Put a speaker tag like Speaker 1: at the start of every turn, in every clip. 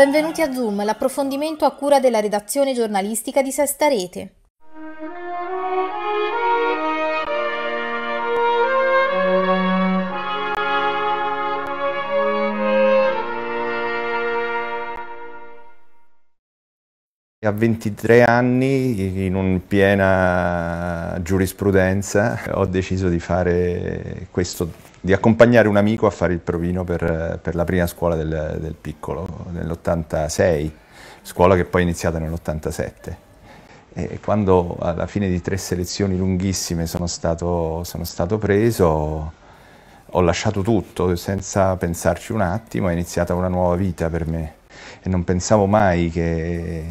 Speaker 1: Benvenuti a Zoom, l'approfondimento a cura della redazione giornalistica di Sesta Rete. A 23 anni, in piena giurisprudenza, ho deciso di fare questo di accompagnare un amico a fare il provino per, per la prima scuola del, del piccolo, nell'86, scuola che poi è iniziata nell'87. E quando alla fine di tre selezioni lunghissime sono stato, sono stato preso, ho lasciato tutto senza pensarci un attimo, è iniziata una nuova vita per me e non pensavo mai che,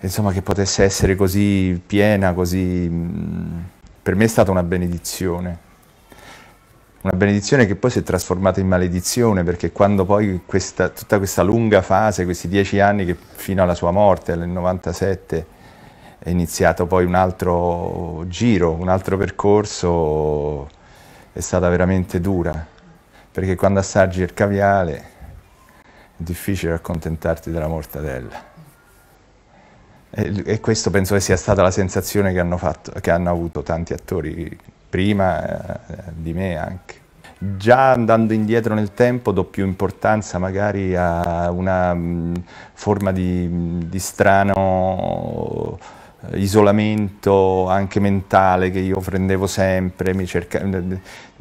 Speaker 1: insomma, che potesse essere così piena, così... per me è stata una benedizione. Una benedizione che poi si è trasformata in maledizione perché quando poi questa, tutta questa lunga fase, questi dieci anni che fino alla sua morte, nel 97, è iniziato poi un altro giro, un altro percorso, è stata veramente dura, perché quando assaggi il caviale è difficile accontentarti della mortadella. E, e questo penso che sia stata la sensazione che hanno, fatto, che hanno avuto tanti attori prima eh, di me anche. Già andando indietro nel tempo do più importanza magari a una mm, forma di, di strano eh, isolamento anche mentale che io prendevo sempre, cerca,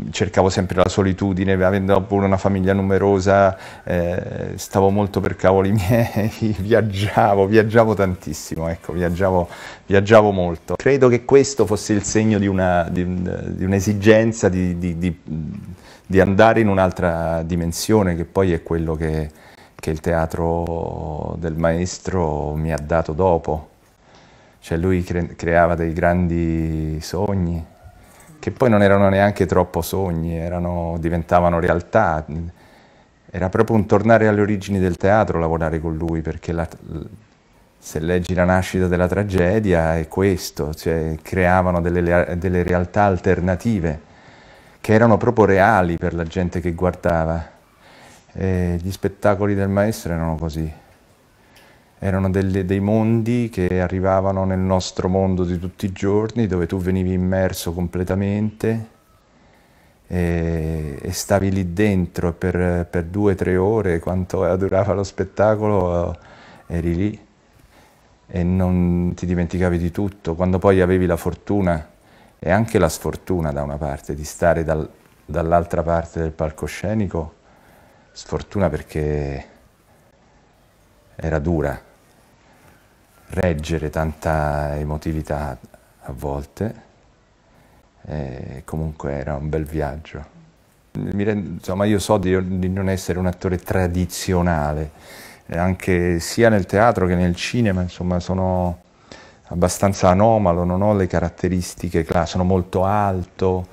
Speaker 1: cercavo sempre la solitudine, avendo pure una famiglia numerosa eh, stavo molto per cavoli miei, viaggiavo, viaggiavo tantissimo, ecco, viaggiavo, viaggiavo, molto. Credo che questo fosse il segno di, un'esigenza di, di, di, di, andare in un'altra dimensione che poi è quello che, che il teatro del maestro mi ha dato dopo. Cioè lui cre creava dei grandi sogni, che poi non erano neanche troppo sogni, erano, diventavano realtà. Era proprio un tornare alle origini del teatro lavorare con lui, perché la, se leggi la nascita della tragedia è questo, cioè creavano delle, delle realtà alternative che erano proprio reali per la gente che guardava. E gli spettacoli del maestro erano così erano delle, dei mondi che arrivavano nel nostro mondo di tutti i giorni, dove tu venivi immerso completamente e, e stavi lì dentro per, per due o tre ore, quanto durava lo spettacolo, eri lì e non ti dimenticavi di tutto. Quando poi avevi la fortuna e anche la sfortuna da una parte di stare dal, dall'altra parte del palcoscenico, sfortuna perché era dura reggere tanta emotività a volte, e comunque era un bel viaggio. Rendo, insomma, io so di, di, non essere un attore tradizionale, anche sia nel teatro che nel cinema, insomma, sono abbastanza anomalo, non ho le caratteristiche classiche, sono molto alto,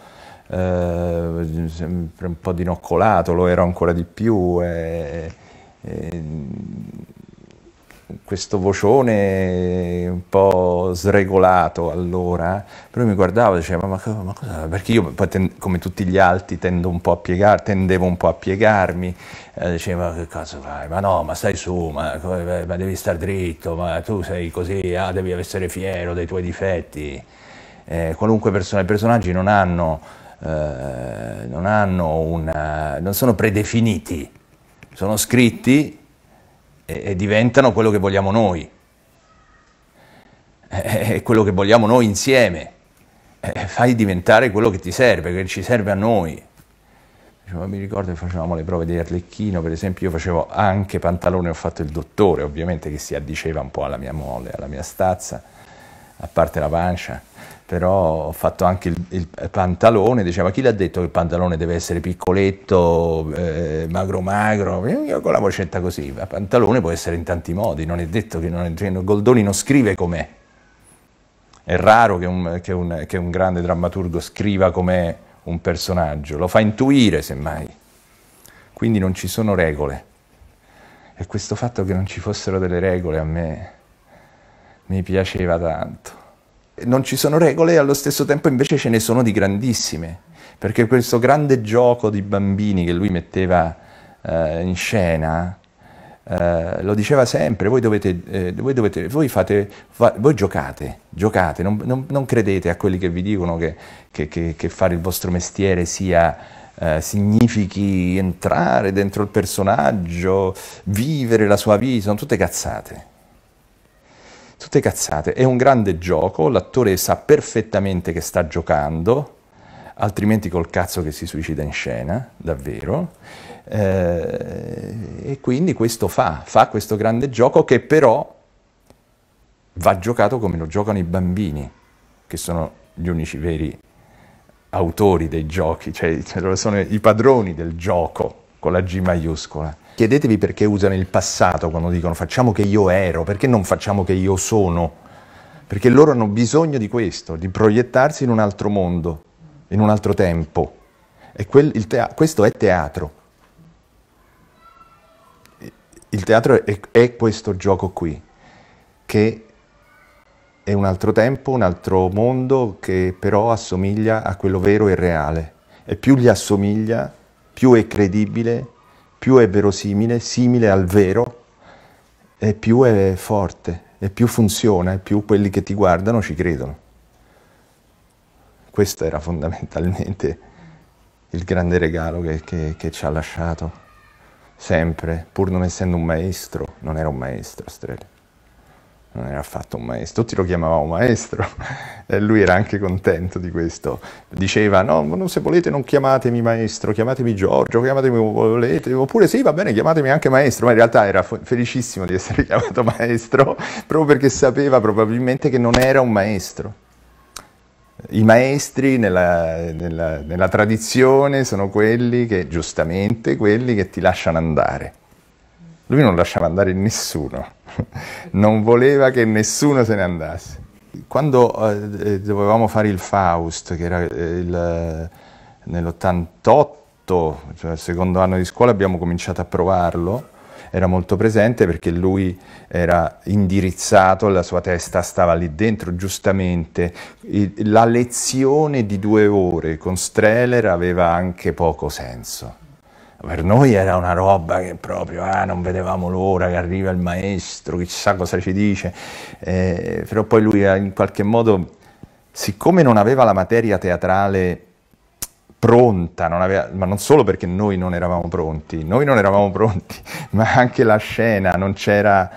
Speaker 1: eh, un po' dinoccolato, lo ero ancora di più. Eh, eh, questo vocione un po' sregolato allora, però mi guardava e diceva ma, ma cosa, perché io come tutti gli altri tendo un po' a piegar, tendevo un po' a piegarmi, eh, diceva che cosa fai, ma no, ma stai su, ma, ma devi stare dritto, ma tu sei così, ah, devi essere fiero dei tuoi difetti, eh, qualunque persona, i personaggi non hanno, eh, non hanno una, non sono predefiniti, sono scritti e, diventano quello che vogliamo noi, è quello che vogliamo noi insieme. E fai diventare quello che ti serve, che ci serve a noi. mi ricordo che facevamo le prove di Arlecchino, per esempio, io facevo anche pantalone, ho fatto il dottore, ovviamente che si addiceva un po' alla mia mole, alla mia stazza, a parte la pancia però ho fatto anche il, il pantalone, diceva chi l'ha detto che il pantalone deve essere piccoletto, eh, magro magro, io con la vocetta così, ma il pantalone può essere in tanti modi, non è detto che non è, cioè, Goldoni non scrive com'è, è raro che un, che un, che un grande drammaturgo scriva com'è un personaggio, lo fa intuire semmai, quindi non ci sono regole e questo fatto che non ci fossero delle regole a me mi piaceva tanto non ci sono regole e allo stesso tempo invece ce ne sono di grandissime, perché questo grande gioco di bambini che lui metteva eh, in scena, eh, lo diceva sempre, voi, dovete, eh, voi, dovete, voi, fate, fa, voi giocate, giocate non, non, non, credete a quelli che vi dicono che, che, che, che fare il vostro mestiere sia... Eh, significhi entrare dentro il personaggio, vivere la sua vita, sono tutte cazzate tutte cazzate. È un grande gioco, l'attore sa perfettamente che sta giocando, altrimenti col cazzo che si suicida in scena, davvero. Eh, e quindi questo fa, fa questo grande gioco che però va giocato come lo giocano i bambini, che sono gli unici veri autori dei giochi, cioè, cioè sono i padroni del gioco con la G maiuscola. Chiedetevi perché usano il passato quando dicono facciamo che io ero, perché non facciamo che io sono? Perché loro hanno bisogno di questo, di proiettarsi in un altro mondo, in un altro tempo. E quel, te questo è teatro. Il teatro è, è questo gioco qui, che è un altro tempo, un altro mondo che però assomiglia a quello vero e reale. E più gli assomiglia, più è credibile più è verosimile, simile al vero, e più è forte, e più funziona, e più quelli che ti guardano ci credono. Questo era fondamentalmente il grande regalo che, che, che ci ha lasciato, sempre, pur non essendo un maestro, non era un maestro Strelli non era affatto un maestro, tutti lo chiamavamo maestro e lui era anche contento di questo. Diceva, no, se volete non chiamatemi maestro, chiamatemi Giorgio, chiamatemi come volete, oppure sì, va bene, chiamatemi anche maestro, ma in realtà era felicissimo di essere chiamato maestro proprio perché sapeva probabilmente che non era un maestro. I maestri nella, nella, nella tradizione sono quelli che, giustamente, quelli che ti lasciano andare. Lui non lasciava andare nessuno non voleva che nessuno se ne andasse. Quando eh, eh dovevamo fare il Faust, che era eh, il, eh, nell'88, cioè il secondo anno di scuola, abbiamo cominciato a provarlo, era molto presente perché lui era indirizzato, la sua testa stava lì dentro, giustamente. La lezione di due ore con Streller aveva anche poco senso per noi era una roba che proprio ah, non vedevamo l'ora che arriva il maestro, chissà cosa ci dice, eh, però poi lui eh, in qualche modo, siccome non aveva la materia teatrale pronta, non aveva, ma non solo perché noi non eravamo pronti, noi non eravamo pronti, ma anche la scena, non, c'era,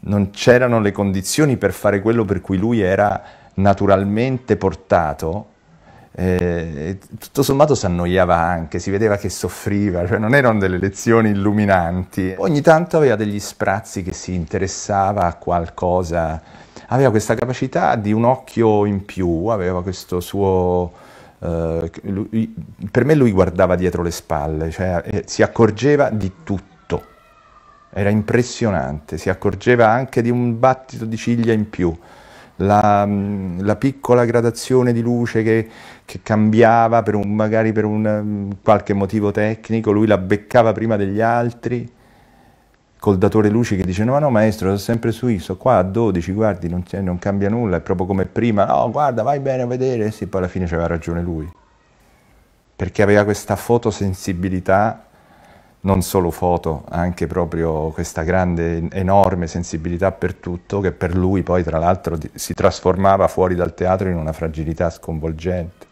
Speaker 1: non c'erano le condizioni per fare quello per cui lui era naturalmente portato, eh, tutto sommato si annoiava anche, si vedeva che soffriva, cioè non erano delle lezioni illuminanti. Ogni tanto aveva degli sprazzi che si interessava a qualcosa, aveva questa capacità di un occhio in più, aveva questo suo... Eh, lui, per me lui guardava dietro le spalle, cioè eh, si accorgeva di tutto. Era impressionante, si accorgeva anche di un battito di ciglia in più la, mm, la piccola gradazione di luce che, che cambiava per un, magari per un, mm, qualche motivo tecnico, lui la beccava prima degli altri col datore luci che dice no, no maestro sono sempre su I, qua a 12 guardi non, non, cambia nulla è proprio come prima no guarda vai bene a vedere sì poi alla fine aveva ragione lui perché aveva questa fotosensibilità non solo foto, anche proprio questa grande, enorme sensibilità per tutto, che per lui poi tra l'altro si trasformava fuori dal teatro in una fragilità sconvolgente.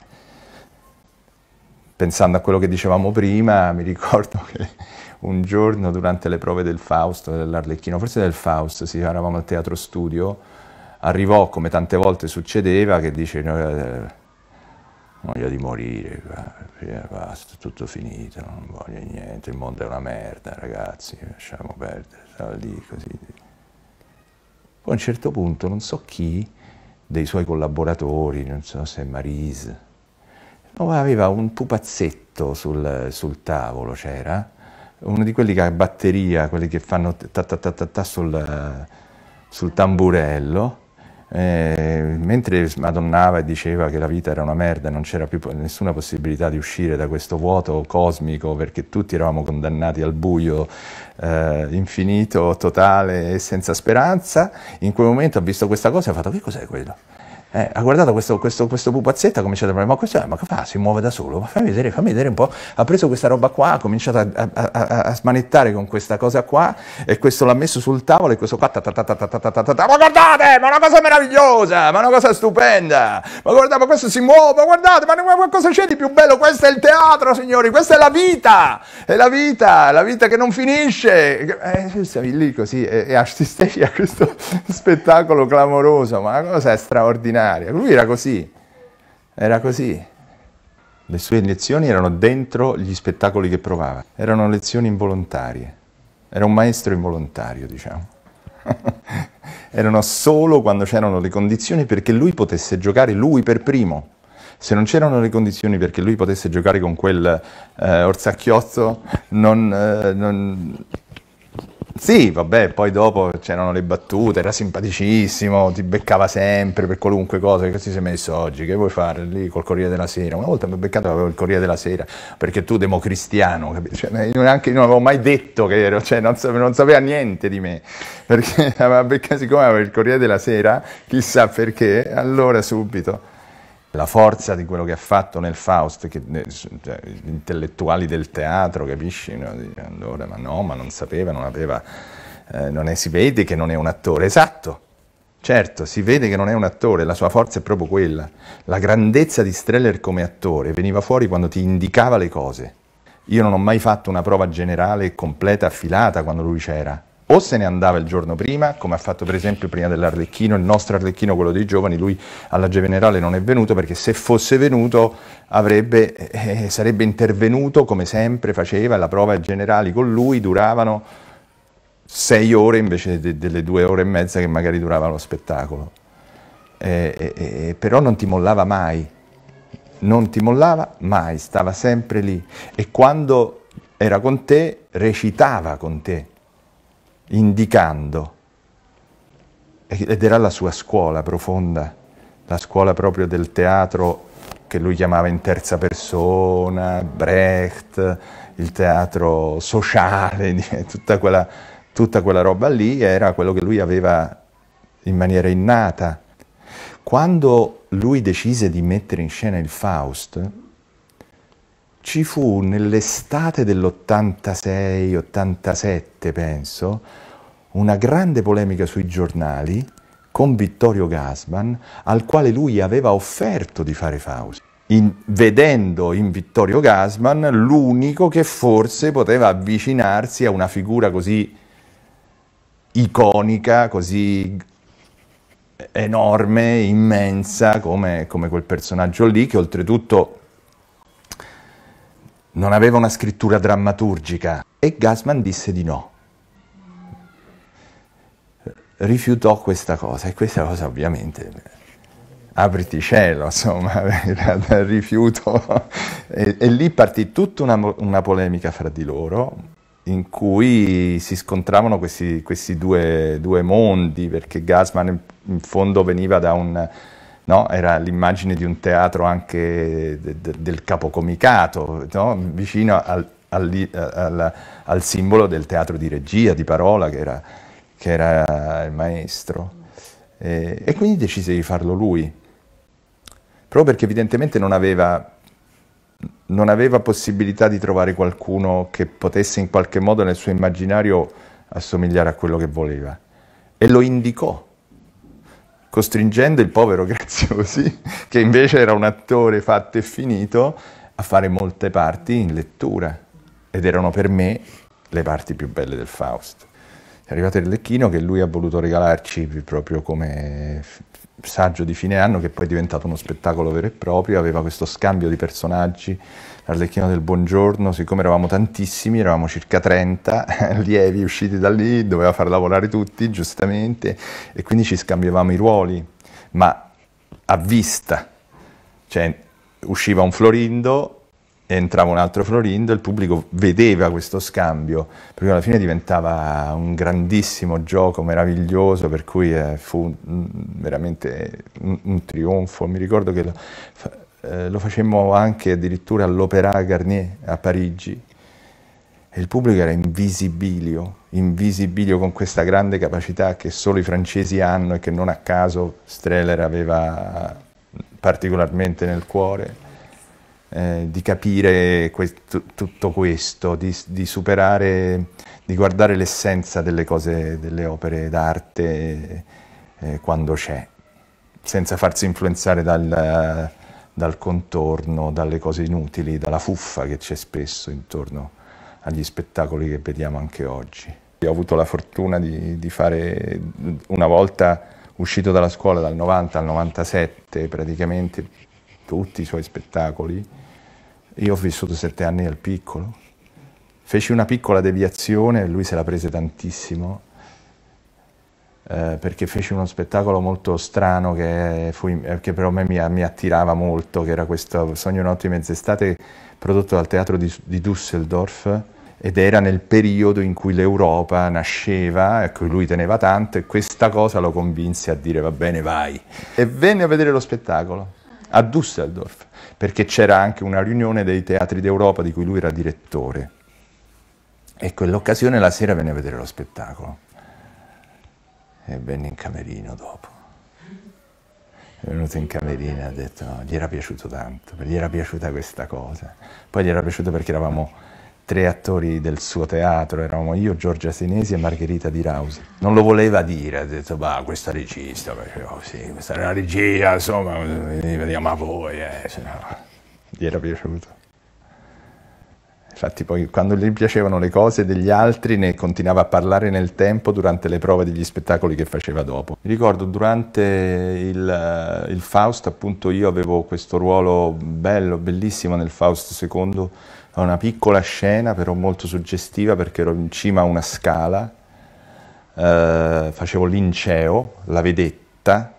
Speaker 1: Pensando a quello che dicevamo prima, mi ricordo che un giorno durante le prove del Fausto, dell'Arlecchino, forse del Fausto, sì, eravamo al teatro studio, arrivò, come tante volte succedeva, che dice eh, voglia di morire, basta, tutto finito, non voglio niente, il mondo è una merda, ragazzi, lasciamo perdere, stava lì così. Poi a un certo punto, non so chi, dei suoi collaboratori, non so se Marise, aveva un pupazzetto sul, sul tavolo, c'era, uno di quelli che ha batteria, quelli che fanno ta ta ta ta, ta sul, sul tamburello, eh, mentre madonnava e diceva che la vita era una merda e non c'era più nessuna possibilità di uscire da questo vuoto cosmico perché tutti eravamo condannati al buio eh, infinito, totale e senza speranza, in quel momento ha visto questa cosa e ha fatto che cos'è quello? eh, ha guardato questo, questo, questo pupazzetto, ha cominciato a parlare, ma questo ma che fa? Si muove da solo, ma fammi vedere, fammi vedere un po'. Ha preso questa roba qua, ha cominciato a, a, a, a smanettare con questa cosa qua e questo l'ha messo sul tavolo e questo qua, ta ta ta ta ta ta ta ta ta, ma guardate, ma una cosa meravigliosa, ma una cosa stupenda, ma guardate, ma questo si muove, ma guardate, ma, ma cosa c'è di più bello? Questo è il teatro, signori, questa è la vita, è la vita, la vita che non finisce. Eh, stavi lì così e, e assistevi a questo spettacolo clamoroso, ma una cosa straordinaria straordinaria. Lui era così, era così. Le sue lezioni erano dentro gli spettacoli che provava, erano lezioni involontarie, era un maestro involontario, diciamo. erano solo quando c'erano le condizioni perché lui potesse giocare lui per primo. Se non c'erano le condizioni perché lui potesse giocare con quel eh, orsacchiozzo, non, eh, non sì, vabbè, poi dopo c'erano le battute, era simpaticissimo, ti beccava sempre per qualunque cosa, che si è messo oggi, che vuoi fare lì col Corriere della Sera? Una volta mi ha beccato avevo il Corriere della Sera, perché tu democristiano, capisci? Cioè, io, neanche, non avevo mai detto che ero, cioè non, sape, non sapeva niente di me, perché aveva beccato, siccome avevo il Corriere della Sera, chissà perché, allora subito la forza di quello che ha fatto nel Faust, che, cioè, gli intellettuali del teatro, capisci? No? Allora, ma no, ma non sapeva, non aveva, eh, non è, si vede che non è un attore, esatto, Certo, si vede che non è un attore, la sua forza è proprio quella. La grandezza di Streller come attore veniva fuori quando ti indicava le cose. Io non ho mai fatto una prova generale completa, affilata quando lui c'era o se ne andava il giorno prima, come ha fatto per esempio prima dell'Arlecchino, il nostro Arlecchino, quello dei giovani, lui alla generale non è venuto perché se fosse venuto avrebbe, eh, sarebbe intervenuto come sempre faceva, la prova ai generali con lui duravano sei ore invece de delle due ore e mezza che magari durava lo spettacolo. Eh, eh, eh, però non ti mollava mai, non ti mollava mai, stava sempre lì e quando era con te recitava con te indicando, ed era la sua scuola profonda, la scuola proprio del teatro che lui chiamava in terza persona, Brecht, il teatro sociale, tutta quella, tutta quella roba lì era quello che lui aveva in maniera innata. Quando lui decise di mettere in scena il Faust, ci fu nell'estate dell'86-87, penso, una grande polemica sui giornali con Vittorio Gasman, al quale lui aveva offerto di fare Fausto. In, vedendo in Vittorio Gasman l'unico che forse poteva avvicinarsi a una figura così iconica, così enorme, immensa come, come quel personaggio lì, che oltretutto non aveva una scrittura drammaturgica e Gassman disse di no. Rifiutò questa cosa e questa cosa ovviamente apriti cielo, insomma, il rifiuto. E, e, lì partì tutta una, una, polemica fra di loro in cui si scontravano questi, questi due, due mondi perché Gassman in, in fondo veniva da un no? era l'immagine di un teatro anche de, de, del capocomicato, no? vicino al, al, al, al, simbolo del teatro di regia, di parola, che era, che era il maestro. E, e quindi decise di farlo lui, proprio perché evidentemente non aveva non aveva possibilità di trovare qualcuno che potesse in qualche modo nel suo immaginario assomigliare a quello che voleva. E lo indicò costringendo il povero Graziosi, che invece era un attore fatto e finito, a fare molte parti in lettura. Ed erano per me le parti più belle del Faust. È arrivato il Lecchino che lui ha voluto regalarci proprio come saggio di fine anno, che poi è diventato uno spettacolo vero e proprio, aveva questo scambio di personaggi l'Arlecchino del Buongiorno, siccome eravamo tantissimi, eravamo circa 30 allievi usciti da lì, doveva far lavorare tutti, giustamente, e quindi ci scambiavamo i ruoli, ma a vista, cioè usciva un florindo entrava un altro florindo, il pubblico vedeva questo scambio, perché alla fine diventava un grandissimo gioco meraviglioso, per cui eh, fu mm, veramente un, un, trionfo. Mi ricordo che eh, lo facemmo anche addirittura all'Opéra Garnier a Parigi e il pubblico era invisibilio, invisibilio con questa grande capacità che solo i francesi hanno e che non a caso Streller aveva particolarmente nel cuore. Eh, di capire questo, tutto questo, di, di, superare, di guardare l'essenza delle cose, delle opere d'arte eh, quando c'è, senza farsi influenzare dal, dal contorno, dalle cose inutili, dalla fuffa che c'è spesso intorno agli spettacoli che vediamo anche oggi. Io Ho avuto la fortuna di, di fare una volta uscito dalla scuola dal 90 al 97 praticamente tutti i suoi spettacoli. Io ho vissuto sette anni al piccolo, feci una piccola deviazione e lui se la prese tantissimo eh, perché feci uno spettacolo molto strano che, fu, eh, che però me mi, mi, attirava molto, che era questo Sogno Notte e Mezz'estate prodotto dal teatro di, di Düsseldorf ed era nel periodo in cui l'Europa nasceva, e ecco lui teneva tanto e questa cosa lo convinse a dire va bene vai e venne a vedere lo spettacolo a Düsseldorf perché c'era anche una riunione dei teatri d'Europa di cui lui era direttore. Ecco, e quell'occasione la sera venne a vedere lo spettacolo e venne in camerino dopo. È venuto in camerino e ha detto, no, gli era piaciuto tanto, gli era piaciuta questa cosa. Poi gli era piaciuto perché eravamo tre attori del suo teatro, eravamo io, Giorgia Senesi e Margherita Di Rausi. Non lo voleva dire, ha detto, bah, questa regista, cioè, oh, sì, questa era una regia, insomma, veniamo a voi, eh, gli era piaciuto. Infatti poi quando gli piacevano le cose degli altri ne continuava a parlare nel tempo durante le prove degli spettacoli che faceva dopo. Mi ricordo durante il, eh, il Faust appunto io avevo questo ruolo bello, bellissimo nel Faust II, una piccola scena però molto suggestiva perché ero in cima a una scala, eh, facevo l'inceo, la vedetta,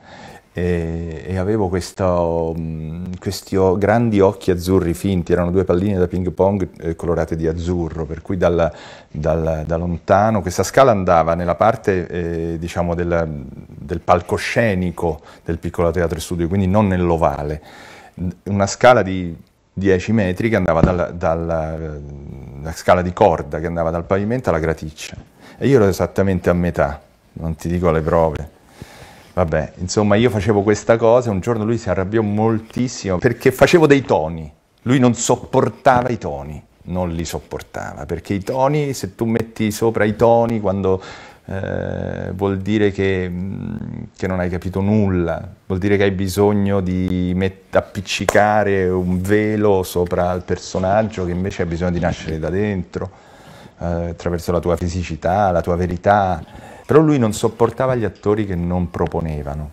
Speaker 1: e, e avevo questo, mm, questi grandi occhi azzurri finti, erano due palline da ping pong eh, colorate di azzurro, per cui dalla, dalla, da lontano questa scala andava nella parte eh, diciamo del, del palcoscenico del piccolo teatro studio, quindi non nell'ovale, una scala di 10 metri che andava dalla, dalla, dalla, scala di corda che andava dal pavimento alla graticcia e io ero esattamente a metà, non ti dico le prove. Vabbè, insomma, io facevo questa cosa e un giorno lui si arrabbiò moltissimo perché facevo dei toni. Lui non sopportava i toni, non li sopportava, perché i toni, se tu metti sopra i toni quando eh, vuol dire che, mm, che, non hai capito nulla, vuol dire che hai bisogno di met- appiccicare un velo sopra il personaggio che invece ha bisogno di nascere da dentro, eh, attraverso la tua fisicità, la tua verità. Però lui non sopportava gli attori che non proponevano.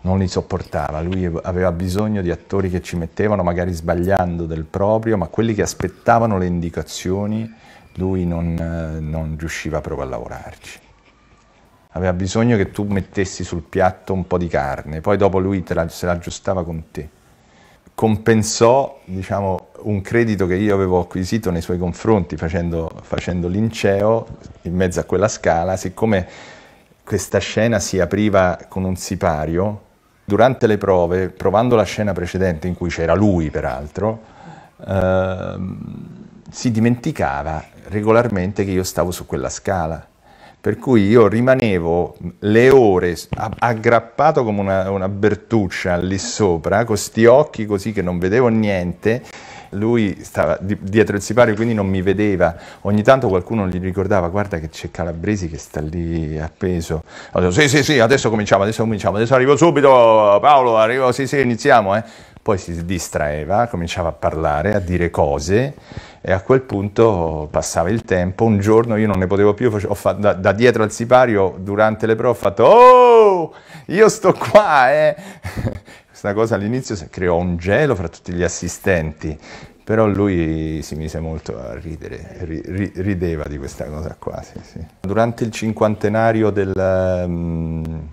Speaker 1: Non li sopportava, lui aveva bisogno di attori che ci mettevano, magari sbagliando del proprio, ma quelli che aspettavano le indicazioni, lui non, eh, non riusciva proprio a lavorarci aveva bisogno che tu mettessi sul piatto un po' di carne, poi dopo lui la, se l'aggiustava con te compensò diciamo, un credito che io avevo acquisito nei suoi confronti facendo, facendo linceo in mezzo a quella scala, siccome questa scena si apriva con un sipario, durante le prove, provando la scena precedente in cui c'era lui peraltro, eh, si dimenticava regolarmente che io stavo su quella scala per cui io rimanevo le ore aggrappato come una, una bertuccia lì sopra, con questi occhi così che non vedevo niente, lui stava di, dietro il sipario quindi non mi vedeva, ogni tanto qualcuno gli ricordava guarda che c'è Calabresi che sta lì appeso, allora, sì sì sì adesso cominciamo, adesso cominciamo, adesso arrivo subito Paolo, arrivo, sì sì iniziamo eh poi si distraeva, cominciava a parlare, a dire cose e a quel punto passava il tempo. Un giorno io non ne potevo più, fatto, da, da, dietro al sipario durante le prove ho fatto «Oh, io sto qua, eh!» Questa cosa all'inizio creò un gelo fra tutti gli assistenti, però lui si mise molto a ridere, ri, ri, rideva di questa cosa qua. Sì, sì. Durante il cinquantenario del... Um,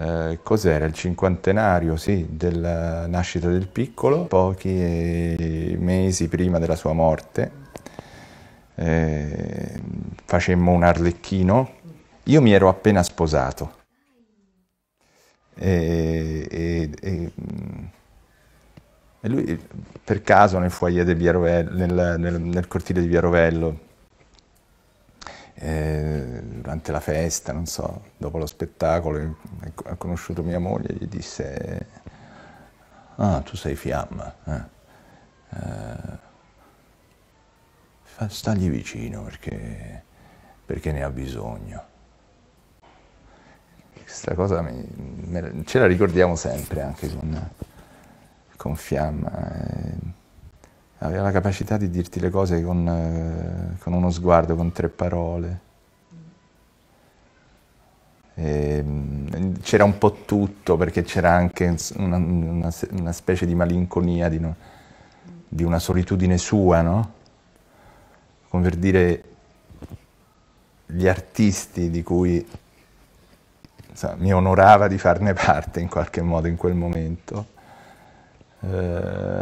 Speaker 1: eh, cos'era il cinquantenario sì, della nascita del piccolo, pochi mesi prima della sua morte. Eh, facemmo un arlecchino. Io mi ero appena sposato. E, e, e, mm, e lui, per caso, nel foyer di Via Rovello, nel, nel, nel cortile di Via Rovello, eh, durante la festa, non so, dopo lo spettacolo, ecco, ha conosciuto mia moglie e gli disse, ah, tu sei fiamma, eh. Eh, stagli vicino perché, perché ne ha bisogno. Questa cosa me, me, ce la ricordiamo sempre anche con, con Fiamma. Eh aveva la capacità di dirti le cose con, eh, con uno sguardo, con tre parole. Ehm, c'era un po' tutto perché c'era anche una, una, una, specie di malinconia, di, no, di una solitudine sua, no? Come per dire, gli artisti di cui insomma, mi onorava di farne parte in qualche modo in quel momento, eh,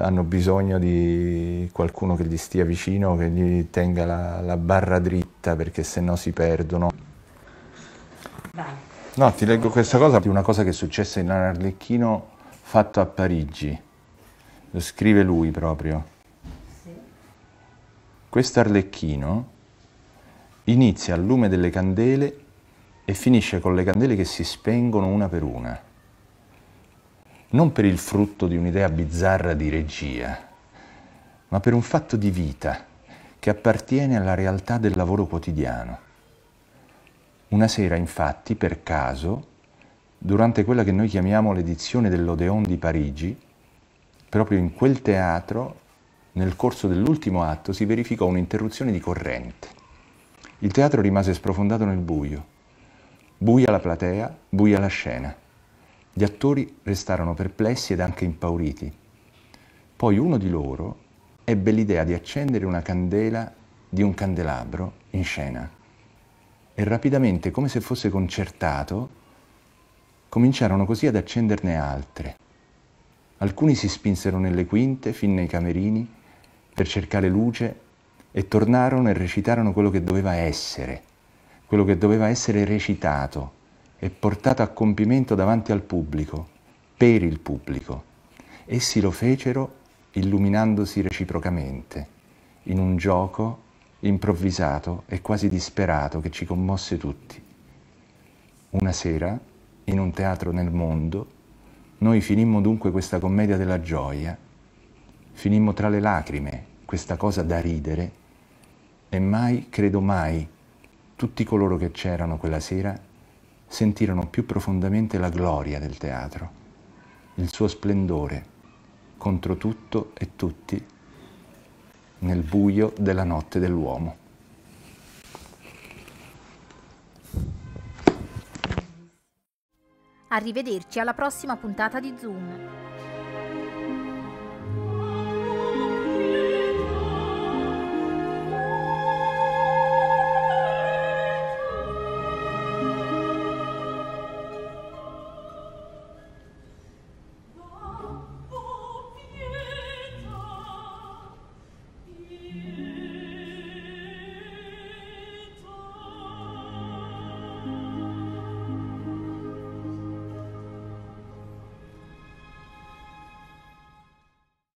Speaker 1: hanno bisogno di qualcuno che gli stia vicino, che gli tenga la, la barra dritta perché se no si perdono. No, ti leggo questa cosa, di una cosa che è successa in Arlecchino fatto a Parigi. Lo scrive lui proprio. Sì. Questo Arlecchino inizia al lume delle candele e finisce con le candele che si spengono una per una. Non per il frutto di un'idea bizzarra di regia, ma per un fatto di vita che appartiene alla realtà del lavoro quotidiano. Una sera, infatti, per caso, durante quella che noi chiamiamo l'edizione dell'Odeon di Parigi, proprio in quel teatro, nel corso dell'ultimo atto, si verificò un'interruzione di corrente. Il teatro rimase sprofondato nel buio. Buia la platea, buia la scena. Gli attori restarono perplessi ed anche impauriti. Poi uno di loro ebbe l'idea di accendere una candela di un candelabro in scena e rapidamente, come se fosse concertato, cominciarono così ad accenderne altre. Alcuni si spinsero nelle quinte, fin nei camerini, per cercare luce e tornarono e recitarono quello che doveva essere, quello che doveva essere recitato e portato a compimento davanti al pubblico, per il pubblico. Essi lo fecero illuminandosi reciprocamente, in un gioco improvvisato e quasi disperato che ci commosse tutti. Una sera, in un teatro nel mondo, noi finimmo dunque questa commedia della gioia, finimmo tra le lacrime questa cosa da ridere e mai, credo mai, tutti coloro che c'erano quella sera sentirono più profondamente la gloria del teatro, il suo splendore contro tutto e tutti nel buio della notte dell'uomo. Arrivederci alla prossima puntata di Zoom.